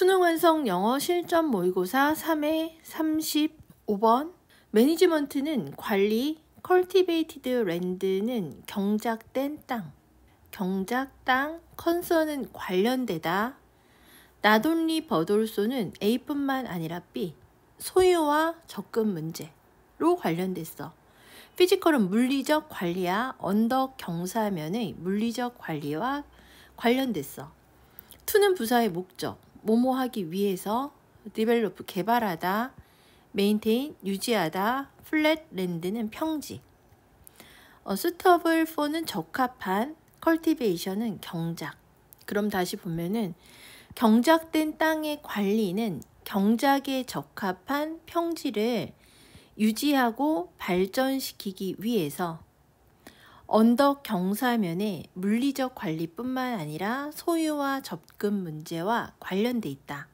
수능 완성 영어 실전 모의고사 3회 35번 매니지먼트는 관리, 컬티베이티드 랜드는 경작된 땅, 경작 땅, 컨서는 관련되다. 나돌리 버돌소는 A뿐만 아니라 B, 소유와 접근 문제로 관련됐어. 피지컬은 물리적 관리와 언덕 경사면의 물리적 관리와 관련됐어. 투는 부사의 목적, 모모하기 위해서 디벨롭 개발하다, 메인테인 유지하다, 플랫 랜드는 평지, 어, s u i t 는 적합한, 컬티베이션은 경작. 그럼 다시 보면은 경작된 땅의 관리는 경작에 적합한 평지를 유지하고 발전시키기 위해서 언덕 경사면의 물리적 관리뿐만 아니라 소유와 접근 문제와 관련돼 있다.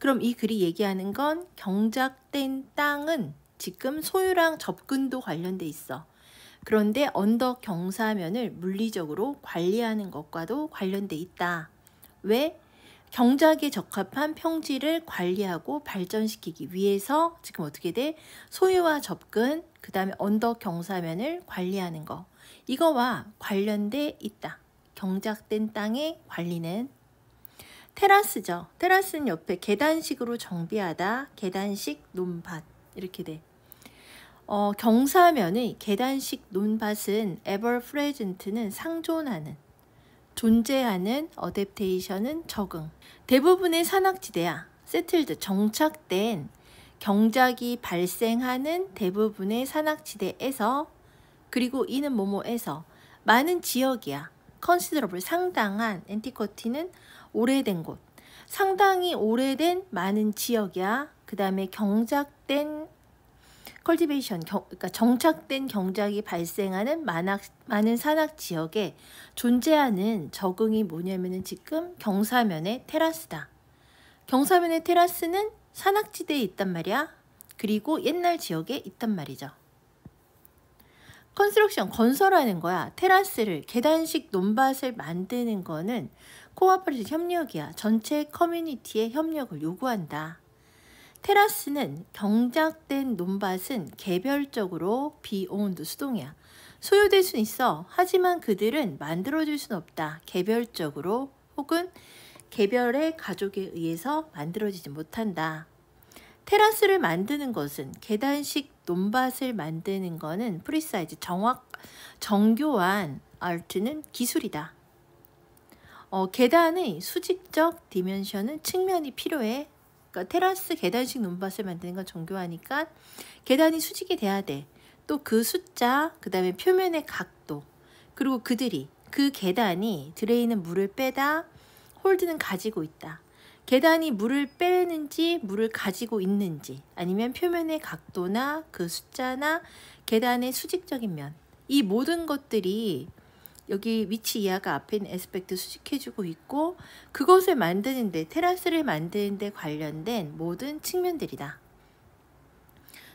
그럼 이 글이 얘기하는 건 경작된 땅은 지금 소유랑 접근도 관련돼 있어. 그런데 언덕 경사면을 물리적으로 관리하는 것과도 관련돼 있다. 왜? 경작에 적합한 평지를 관리하고 발전시키기 위해서 지금 어떻게 돼? 소유와 접근, 그 다음에 언덕 경사면을 관리하는 거. 이거와 관련돼 있다. 경작된 땅의 관리는 테라스죠. 테라스는 옆에 계단식으로 정비하다, 계단식 논밭 이렇게 돼. 어, 경사면의 계단식 논밭은 에버프레젠트는 상존하는 존재하는 어댑테이션은 적응. 대부분의 산악지대야 세틀드 정착된 경작이 발생하는 대부분의 산악지대에서 그리고 이는 모모에서 많은 지역이야. 컨시드러블 상당한 앤티커티는 오래된 곳. 상당히 오래된 많은 지역이야. 그 다음에 경작된 컬티베이션, 그러니까 정착된 경작이 발생하는 만악, 많은 산악 지역에 존재하는 적응이 뭐냐면은 지금 경사면의 테라스다. 경사면의 테라스는 산악지대에 있단 말이야. 그리고 옛날 지역에 있단 말이죠. 컨스트럭션, 건설하는 거야. 테라스를, 계단식 논밭을 만드는 거는 코아퍼레이션 협력이야. 전체 커뮤니티의 협력을 요구한다. 테라스는 경작된 논밭은 개별적으로 비온드 수동이야. 소요될 수는 있어. 하지만 그들은 만들어질 수는 없다. 개별적으로 혹은 개별의 가족에 의해서 만들어지지 못한다. 테라스를 만드는 것은 계단식 논밭을 만드는 것은 프리사이즈 정확 정교한 아트는 기술이다. 어, 계단의 수직적 디멘션은 측면이 필요해. 그러니까 테라스 계단식 논밭을 만드는 건 정교하니까 계단이 수직이 돼야 돼. 또 그 숫자, 그 다음에 표면의 각도, 그리고 그들이 그 계단이 드레인은 물을 빼다, 홀드는 가지고 있다. 계단이 물을 빼는지 물을 가지고 있는지 아니면 표면의 각도나 그 숫자나 계단의 수직적인 면 이 모든 것들이 여기 위치 이하가 앞에 있는 에스펙트 수직해주고 있고 그것을 만드는데 테라스를 만드는데 관련된 모든 측면들이다.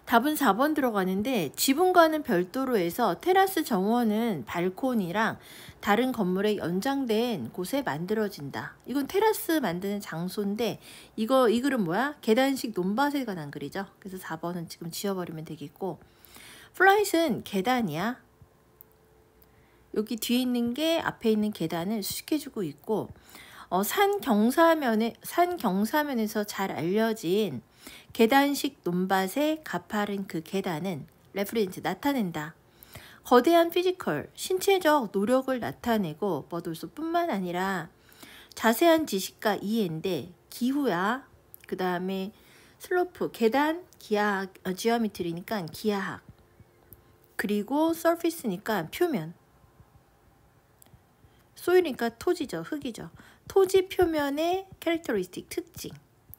답은 4번 들어가는데 지붕과는 별도로 해서 테라스 정원은 발코니랑 다른 건물에 연장된 곳에 만들어진다. 이건 테라스 만드는 장소인데 이거 이 글은 뭐야? 계단식 논밭에 관한 글이죠. 그래서 4번은 지금 지워버리면 되겠고 플라잇은 계단이야. 여기 뒤에 있는 게 앞에 있는 계단을 수식해주고 있고 어, 산 경사면에 산 경사면에서 잘 알려진 계단식 논밭의 가파른 그 계단은 레퍼런스 나타낸다. 거대한 피지컬, 신체적 노력을 나타내고 버돌소뿐만 아니라 자세한 지식과 이해인데 기후야, 그 다음에 슬로프, 계단, 기하학, 어, 지오미트리니까 기하학, 그리고 서피스니까 표면, 소일이니까 토지죠. 흙이죠. 토지 표면의 캐릭터리스틱 특징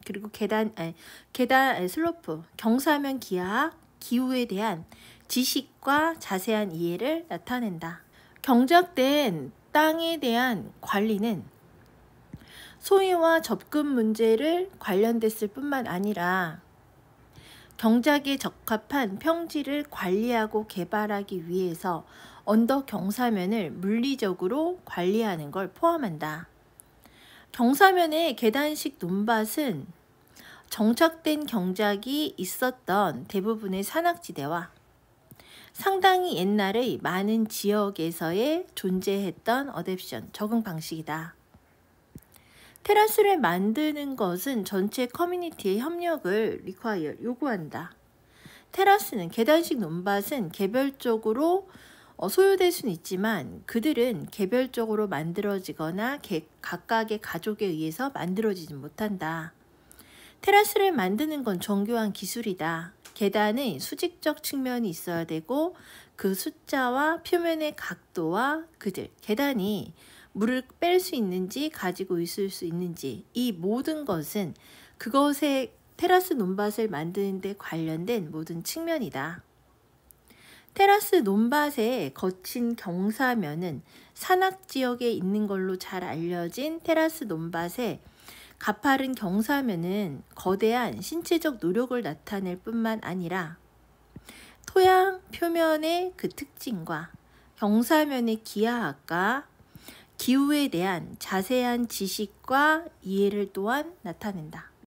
그리고 계단 아니, 계단 아니, 슬로프 경사면 기하학 기후에 대한 지식과 자세한 이해를 나타낸다. 경작된 땅에 대한 관리는 소유와 접근 문제를 관련됐을 뿐만 아니라 경작에 적합한 평지를 관리하고 개발하기 위해서 언덕 경사면을 물리적으로 관리하는 걸 포함한다. 경사면의 계단식 논밭은 정착된 경작이 있었던 대부분의 산악지대와 상당히 옛날의 많은 지역에서의 존재했던 어댑션 적응 방식이다. 테라스를 만드는 것은 전체 커뮤니티의 협력을 리콰이어 요구한다. 테라스는 계단식 논밭은 개별적으로 어, 소요될 수는 있지만 그들은 개별적으로 만들어지거나 각각의 가족에 의해서 만들어지지 못한다. 테라스를 만드는 건 정교한 기술이다. 계단은 수직적 측면이 있어야 되고 그 숫자와 표면의 각도와 그들, 계단이 물을 뺄 수 있는지 가지고 있을 수 있는지 이 모든 것은 그것의 테라스 논밭을 만드는 데 관련된 모든 측면이다. 테라스 논밭의 거친 경사면은 산악 지역에 있는 걸로 잘 알려진 테라스 논밭의 가파른 경사면은 거대한 신체적 노력을 나타낼 뿐만 아니라 토양 표면의 그 특징과 경사면의 기하학과 기후에 대한 자세한 지식과 이해를 또한 나타낸다.